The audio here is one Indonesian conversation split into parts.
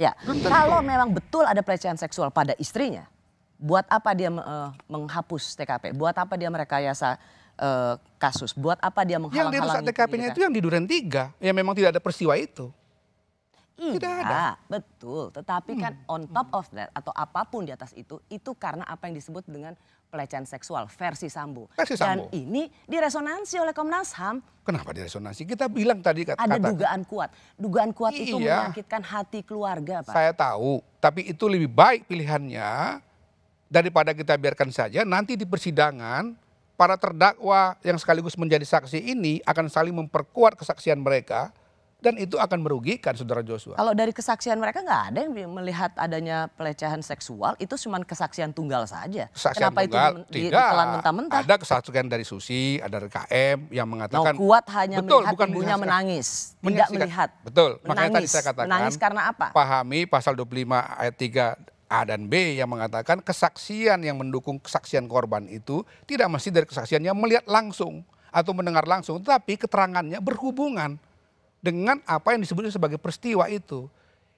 Ya, kalau memang betul ada pelecehan seksual pada istrinya, buat apa dia uh, menghapus TKP? Buat apa dia merekayasa uh, kasus? Buat apa dia menghalang-halangi? Yang dirusak TKP-nya itu yang di Duren 3, yang memang tidak ada peristiwa itu. Tidak, gitu kan? ada. Betul, tetapi kan hmm. on top of that atau apapun di atas itu, itu karena apa yang disebut dengan pelecehan seksual versi Sambo. Versi Sambo. Dan ini diresonansi oleh Komnas HAM. Kenapa diresonansi? Kita bilang tadi kata ada dugaan kuat. Dugaan kuat iya. itu menyakitkan hati keluarga, Pak. Saya tahu, tapi itu lebih baik pilihannya daripada kita biarkan saja nanti di persidangan para terdakwa yang sekaligus menjadi saksi ini akan saling memperkuat kesaksian mereka dan itu akan merugikan saudara Joshua. Kalau dari kesaksian mereka nggak ada yang melihat adanya pelecehan seksual, itu cuma kesaksian tunggal saja. Kesaksian Kenapa tunggal, itu di, tidak. ditelan mentah-mentah? Ada kesaksian dari Susi, ada dari KM yang mengatakan. No, kuat hanya betul, melihat bukan ibunya menangis, tidak melihat. Betul, menangis, makanya tadi saya katakan. Menangis karena apa? Pahami pasal 25 ayat 3 A dan B yang mengatakan kesaksian yang mendukung kesaksian korban itu tidak masih dari kesaksiannya melihat langsung atau mendengar langsung, tetapi keterangannya berhubungan dengan apa yang disebut sebagai peristiwa itu.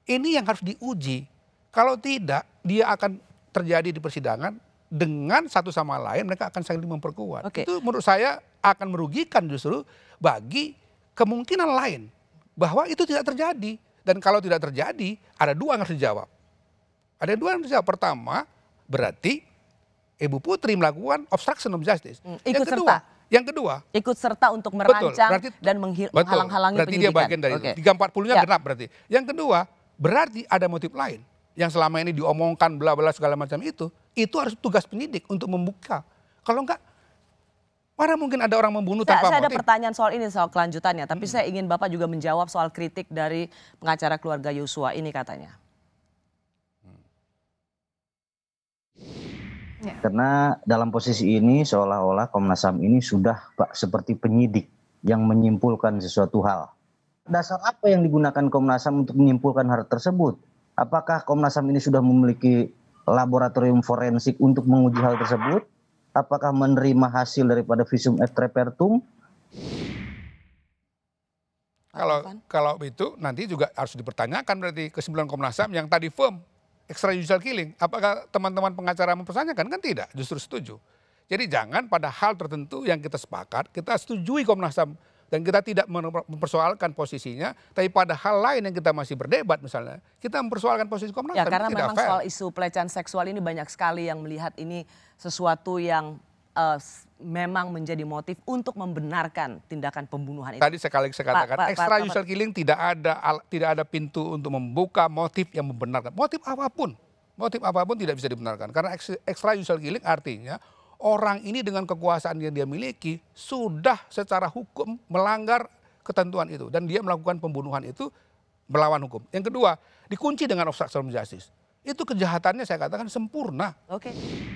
Ini yang harus diuji. Kalau tidak, dia akan terjadi di persidangan dengan satu sama lain mereka akan saling memperkuat. Okay. Itu menurut saya akan merugikan justru bagi kemungkinan lain bahwa itu tidak terjadi. Dan kalau tidak terjadi, ada dua yang harus dijawab. Ada dua yang harus dijawab. Pertama, berarti Ibu Putri melakukan obstruction of justice. Hmm, ikut yang kedua, serta yang kedua, ikut serta untuk merancang betul, berarti, dan menghalang-halangi berarti penyidikan. dia bagian dari okay. itu. 340-nya ya. genap berarti. Yang kedua, berarti ada motif lain yang selama ini diomongkan bla bla segala macam itu, itu harus tugas penyidik untuk membuka. Kalau enggak Mana mungkin ada orang membunuh saya, tanpa saya motif? Saya ada pertanyaan soal ini, soal kelanjutannya. Tapi hmm. saya ingin Bapak juga menjawab soal kritik dari pengacara keluarga Yosua ini katanya. Ya. Karena dalam posisi ini seolah-olah Komnas HAM ini sudah Pak seperti penyidik yang menyimpulkan sesuatu hal. Dasar apa yang digunakan Komnas HAM untuk menyimpulkan hal tersebut? Apakah Komnas HAM ini sudah memiliki laboratorium forensik untuk menguji hal tersebut? Apakah menerima hasil daripada visum et repertum? Kalau kalau itu nanti juga harus dipertanyakan berarti kesimpulan Komnas HAM yang tadi firm extrajudicial killing. Apakah teman-teman pengacara mempertanyakan? Kan tidak, justru setuju. Jadi jangan pada hal tertentu yang kita sepakat, kita setujui Komnas HAM dan kita tidak mempersoalkan posisinya, tapi pada hal lain yang kita masih berdebat misalnya, kita mempersoalkan posisi Komnas ya, HAM. Ya karena memang fair. soal isu pelecehan seksual ini banyak sekali yang melihat ini sesuatu yang uh, memang menjadi motif untuk membenarkan tindakan pembunuhan itu. Tadi sekali saya katakan ekstra user killing tidak ada tidak ada pintu untuk membuka motif yang membenarkan. Motif apapun, motif apapun tidak bisa dibenarkan karena extra user killing artinya orang ini dengan kekuasaan yang dia miliki sudah secara hukum melanggar ketentuan itu dan dia melakukan pembunuhan itu melawan hukum. Yang kedua, dikunci dengan obstruction justice. Itu kejahatannya saya katakan sempurna. Oke. Okay.